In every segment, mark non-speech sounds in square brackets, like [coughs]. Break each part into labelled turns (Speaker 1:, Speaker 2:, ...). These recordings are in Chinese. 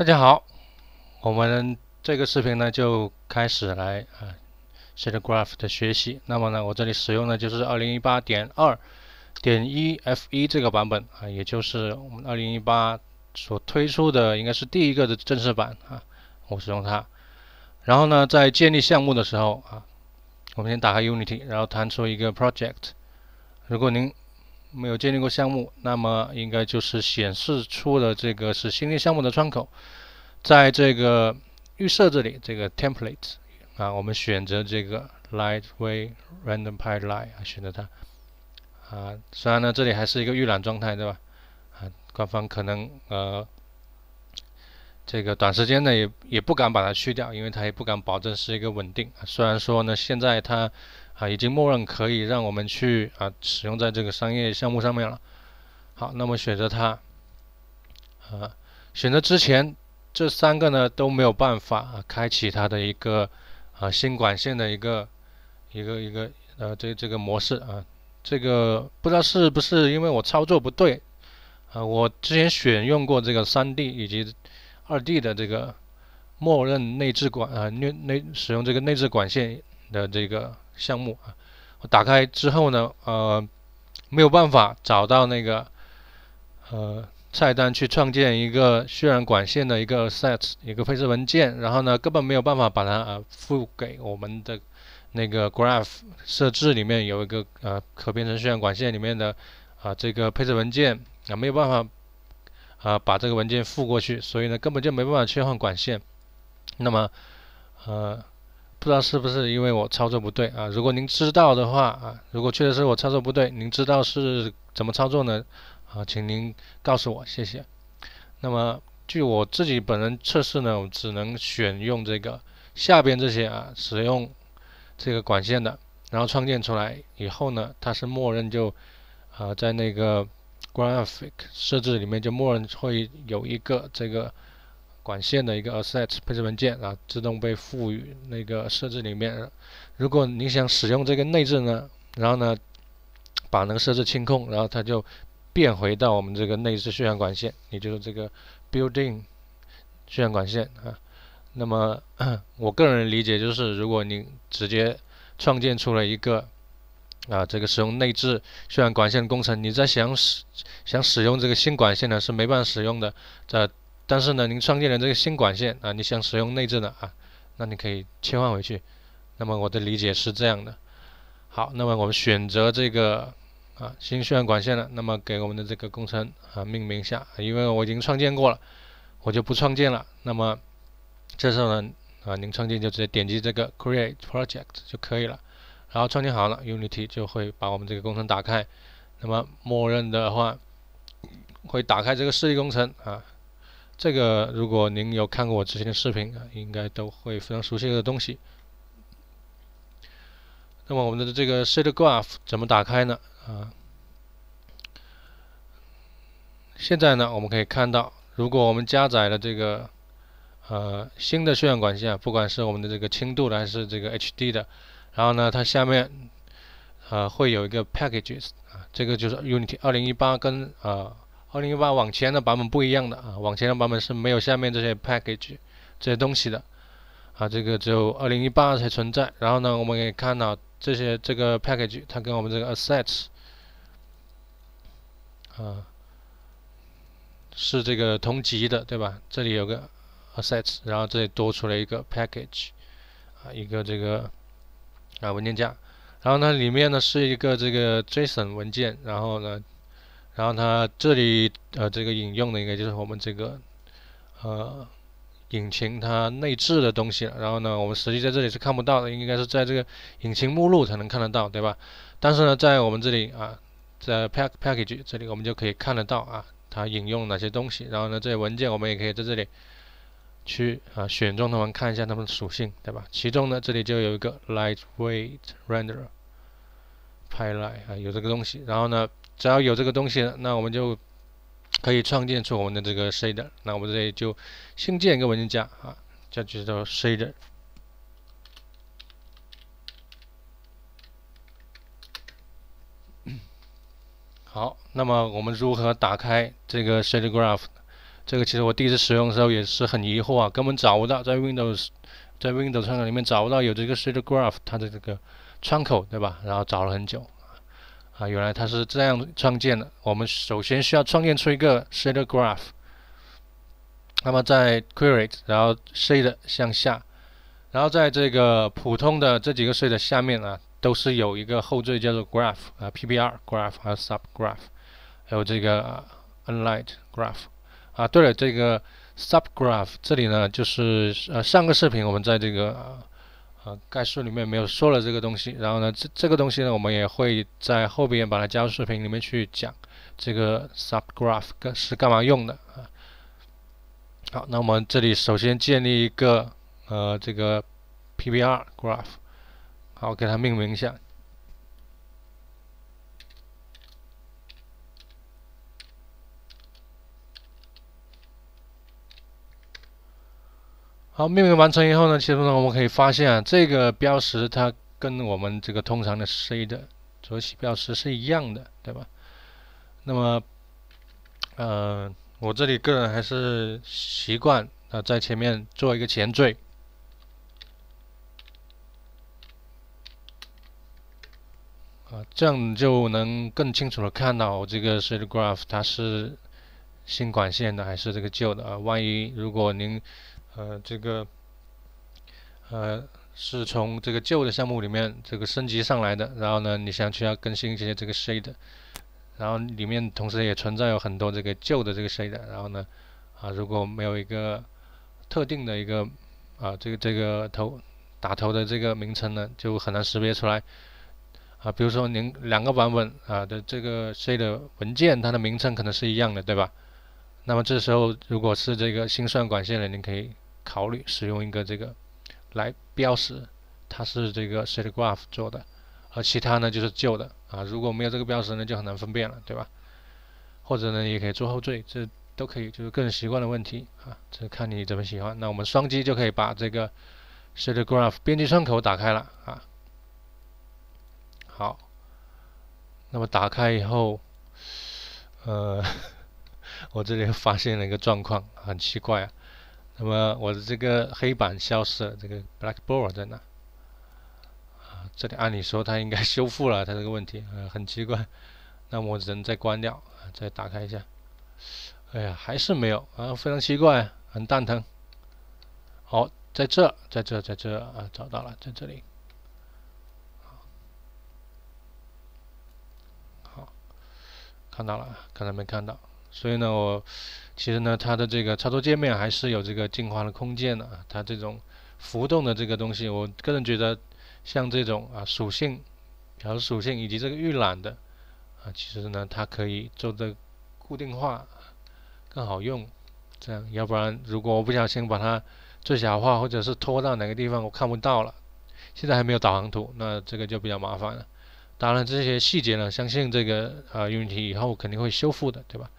Speaker 1: 大家好，我们这个视频呢就开始来啊，C# Graph 的学习。那么呢，我这里使用的就是二零一八点二点一 F 一这个版本啊，也就是我们二零一八所推出的，应该是第一个的正式版啊。我使用它，然后呢，在建立项目的时候啊，我们先打开 Unity，然后弹出一个 Project。如果您没有建立过项目，那么应该就是显示出的这个是新建项目的窗口，在这个预设这里，这个 template 啊，我们选择这个 Lightway Random Pipeline，选择它啊。虽然呢，这里还是一个预览状态，对吧？啊，官方可能呃。这个短时间内也也不敢把它去掉，因为它也不敢保证是一个稳定。虽然说呢，现在它啊已经默认可以让我们去啊使用在这个商业项目上面了。好，那么选择它，啊，选择之前这三个呢都没有办法啊开启它的一个啊新管线的一个一个一个呃这这个模式啊。这个不知道是不是因为我操作不对啊？我之前选用过这个三 D 以及。二 D 的这个默认内置管啊内内使用这个内置管线的这个项目啊，我打开之后呢，呃，没有办法找到那个呃菜单去创建一个渲染管线的一个 s e t 一个配置文件，然后呢，根本没有办法把它呃付给我们的那个 graph 设置里面有一个呃可编程渲染管线里面的啊这个配置文件啊，没有办法。啊，把这个文件付过去，所以呢，根本就没办法切换管线。那么，呃，不知道是不是因为我操作不对啊？如果您知道的话啊，如果确实是我操作不对，您知道是怎么操作呢？啊，请您告诉我，谢谢。那么，据我自己本人测试呢，我只能选用这个下边这些啊，使用这个管线的，然后创建出来以后呢，它是默认就啊，在那个。Graphic 设置里面就默认会有一个这个管线的一个 Asset 配置文件啊，自动被赋予那个设置里面。如果你想使用这个内置呢，然后呢，把那个设置清空，然后它就变回到我们这个内置渲染管线，也就是这个 Building 渲染管线啊。那么 [coughs] 我个人理解就是，如果你直接创建出了一个。啊，这个使用内置渲染管线的工程，你在想使想使用这个新管线呢，是没办法使用的。这，但是呢，您创建的这个新管线啊，你想使用内置的啊，那你可以切换回去。那么我的理解是这样的。好，那么我们选择这个啊新渲染管线了，那么给我们的这个工程啊命名一下，因为我已经创建过了，我就不创建了。那么这时候呢，啊您创建就直接点击这个 Create Project 就可以了。然后创建好了，Unity 就会把我们这个工程打开。那么，默认的话会打开这个示例工程啊。这个如果您有看过我之前的视频啊，应该都会非常熟悉的东西。那么我们的这个 s c e t Graph 怎么打开呢？啊，现在呢我们可以看到，如果我们加载了这个呃新的渲染管线，不管是我们的这个轻度的还是这个 HD 的。然后呢，它下面，呃，会有一个 packages 啊，这个就是 Unity 二零一八跟呃二零一八往前的版本不一样的啊，往前的版本是没有下面这些 package 这些东西的啊，这个只有二零一八才存在。然后呢，我们可以看到这些这个 package 它跟我们这个 assets 啊是这个同级的，对吧？这里有个 assets，然后这里多出来一个 package 啊，一个这个。啊，文件夹，然后呢，里面呢是一个这个 JSON 文件，然后呢，然后它这里呃，这个引用的应该就是我们这个呃引擎它内置的东西了。然后呢，我们实际在这里是看不到的，应该是在这个引擎目录才能看得到，对吧？但是呢，在我们这里啊，在 pack package 这里我们就可以看得到啊，它引用哪些东西。然后呢，这些文件我们也可以在这里。去啊，选中它们，看一下它们的属性，对吧？其中呢，这里就有一个 lightweight renderer p i l n 啊，有这个东西。然后呢，只要有这个东西，那我们就可以创建出我们的这个 shader。那我们这里就新建一个文件夹啊，叫叫 shader。好，那么我们如何打开这个 shader graph？这个其实我第一次使用的时候也是很疑惑啊，根本找不到在 Windows，在 Windows 窗口里面找不到有这个 c y t g r a p h 它的这个窗口，对吧？然后找了很久，啊，原来它是这样创建的。我们首先需要创建出一个 c y t g r a p h 那么在 Query 然后 Shade 向下，然后在这个普通的这几个 Shade 下面啊，都是有一个后缀叫做 Graph 啊，PBR Graph 还有 Sub Graph，还有这个 Unlight Graph。啊，对了，这个 subgraph 这里呢，就是呃上个视频我们在这个呃概述里面没有说了这个东西，然后呢这这个东西呢，我们也会在后边把它加入视频里面去讲，这个 subgraph 是干嘛用的啊？好，那我们这里首先建立一个呃这个 PPR graph，好，给它命名一下。好，命名完成以后呢，其实呢，我们可以发现啊，这个标识它跟我们这个通常的 C 的左体标识是一样的，对吧？那么，呃，我这里个人还是习惯啊，在前面做一个前缀啊，这样就能更清楚的看到我这个 C 的 graph 它是新管线的还是这个旧的啊？万一如果您呃，这个，呃，是从这个旧的项目里面这个升级上来的，然后呢，你想去需要更新一些这个 d 的，然后里面同时也存在有很多这个旧的这个 d 的，然后呢，啊，如果没有一个特定的一个啊这个这个头打头的这个名称呢，就很难识别出来，啊，比如说您两个版本啊的这个 C 的文件，它的名称可能是一样的，对吧？那么这时候，如果是这个心算管线的，你可以考虑使用一个这个来标识，它是这个 SetGraph 做的，而其他呢就是旧的啊。如果没有这个标识呢，就很难分辨了，对吧？或者呢，也可以做后缀，这都可以，就是个人习惯的问题啊，这看你怎么喜欢。那我们双击就可以把这个 SetGraph 编辑窗口打开了啊。好，那么打开以后，呃。我这里发现了一个状况，很奇怪啊！那么我的这个黑板消失了，这个 blackboard 在哪？啊，这里按理说它应该修复了它这个问题，啊，很奇怪。那我只能再关掉啊，再打开一下。哎呀，还是没有啊，非常奇怪，很蛋疼。好，在这，在这，在这啊，找到了，在这里。好，看到了，刚才没看到。所以呢，我其实呢，它的这个操作界面还是有这个进化的空间的啊。它这种浮动的这个东西，我个人觉得，像这种啊属性，表示属性以及这个预览的啊，其实呢，它可以做的固定化更好用。这样，要不然如果我不小心把它最小化，或者是拖到哪个地方我看不到了，现在还没有导航图，那这个就比较麻烦了。当然，这些细节呢，相信这个呃，Unity 以后肯定会修复的，对吧？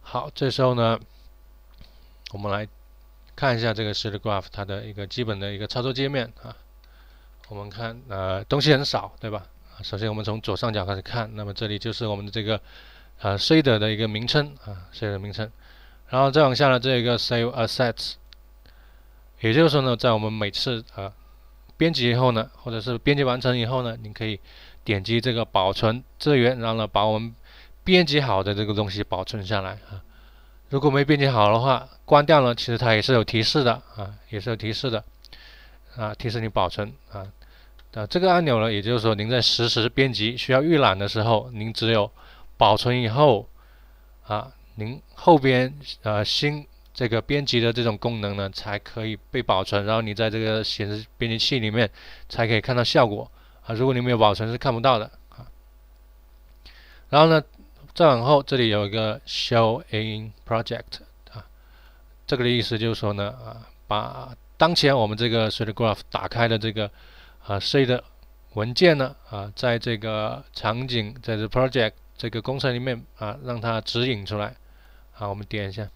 Speaker 1: 好，这时候呢，我们来看一下这个 Shader Graph 它的一个基本的一个操作界面啊。我们看呃，东西很少，对吧？首先我们从左上角开始看，那么这里就是我们的这个呃 Shader 的一个名称啊，Shader 名称，然后再往下呢，这一个 Save Assets，也就是说呢，在我们每次呃编辑以后呢，或者是编辑完成以后呢，您可以。点击这个保存资源，然后呢，把我们编辑好的这个东西保存下来啊。如果没编辑好的话，关掉了，其实它也是有提示的啊，也是有提示的啊，提示你保存啊。啊，这个按钮呢，也就是说，您在实时编辑需要预览的时候，您只有保存以后啊，您后边呃新这个编辑的这种功能呢，才可以被保存，然后你在这个显示编辑器里面才可以看到效果。啊，如果你没有保存是看不到的啊。然后呢，再往后这里有一个 Show in Project 啊，这个的意思就是说呢啊，把当前我们这个 Srid Graph 打开的这个啊 s 的 d 文件呢啊，在这个场景，在这 Project 这个工程里面啊，让它指引出来。好，我们点一下。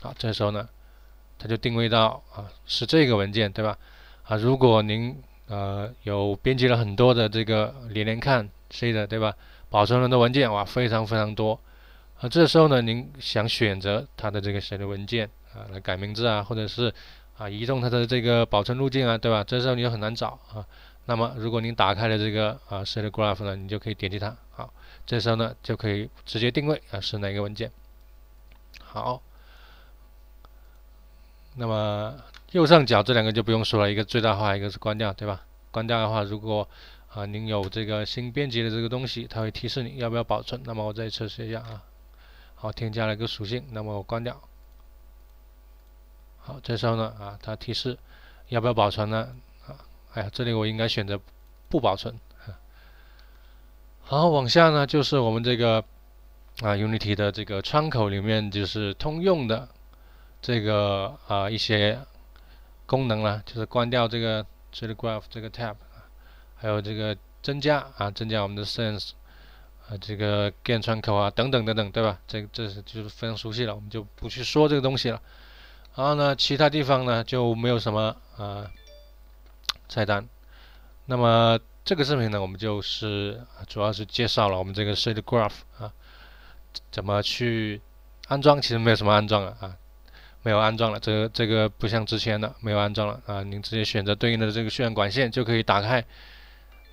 Speaker 1: 好，这时候呢，它就定位到啊是这个文件对吧？啊，如果您。呃，有编辑了很多的这个连连看 C 的，对吧？保存了的文件哇，非常非常多。啊，这时候呢，您想选择它的这个谁的文件啊，来改名字啊，或者是啊，移动它的这个保存路径啊，对吧？这时候你就很难找啊。那么，如果您打开了这个啊，谁 t graph 呢？你就可以点击它，好，这时候呢，就可以直接定位啊，是哪个文件。好，那么。右上角这两个就不用说了，一个最大化，一个是关掉，对吧？关掉的话，如果啊您有这个新编辑的这个东西，它会提示你要不要保存。那么我再测试一下啊，好，添加了一个属性，那么我关掉。好，这时候呢啊，它提示要不要保存呢？啊，哎呀，这里我应该选择不保存。好，往下呢就是我们这个啊 Unity 的这个窗口里面就是通用的这个啊一些。功能了，就是关掉这个 c e a Graph 这个 Tab，还有这个增加啊，增加我们的 Sense，啊这个 gain 窗口啊，等等等等，对吧？这这是就是非常熟悉了，我们就不去说这个东西了。然后呢，其他地方呢就没有什么啊菜单。那么这个视频呢，我们就是主要是介绍了我们这个 c e a Graph 啊怎么去安装，其实没有什么安装了啊。没有安装了，这这个不像之前的没有安装了啊！您直接选择对应的这个渲染管线就可以打开。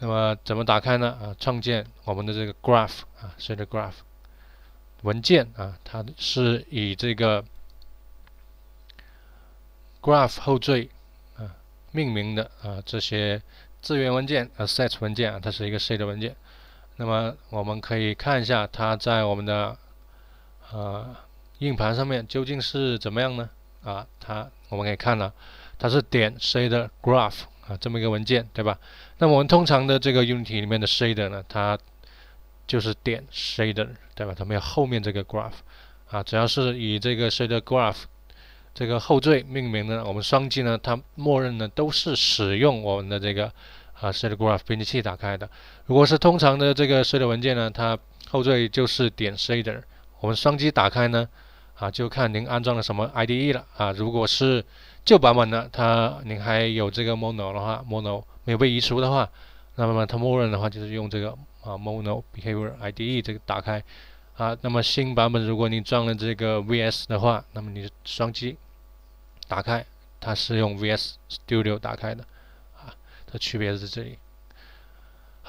Speaker 1: 那么怎么打开呢？啊，创建我们的这个 graph 啊，C 的 graph 文件啊，它是以这个 graph 后缀啊命名的啊。这些资源文件、啊 s e t 文件啊，它是一个 C 的文件。那么我们可以看一下它在我们的呃。硬盘上面究竟是怎么样呢？啊，它我们可以看了，它是点 shader graph 啊这么一个文件，对吧？那么我们通常的这个 Unity 里面的 shader 呢，它就是点 shader，对吧？它没有后面这个 graph 啊，只要是以这个 shader graph 这个后缀命名的，我们双击呢，它默认呢都是使用我们的这个啊 shader graph 编辑器打开的。如果是通常的这个 shader 文件呢，它后缀就是点 shader，我们双击打开呢。啊，就看您安装了什么 IDE 了啊。如果是旧版本呢，它您还有这个 Mono 的话，Mono 没有被移除的话，那么它默认的话就是用这个啊 Mono Behavior IDE 这个打开啊。那么新版本，如果你装了这个 VS 的话，那么你双击打开，它是用 VS Studio 打开的啊。的区别在这里。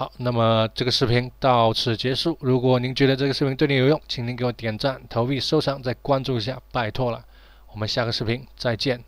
Speaker 1: 好，那么这个视频到此结束。如果您觉得这个视频对您有用，请您给我点赞、投币、收藏、再关注一下，拜托了。我们下个视频再见。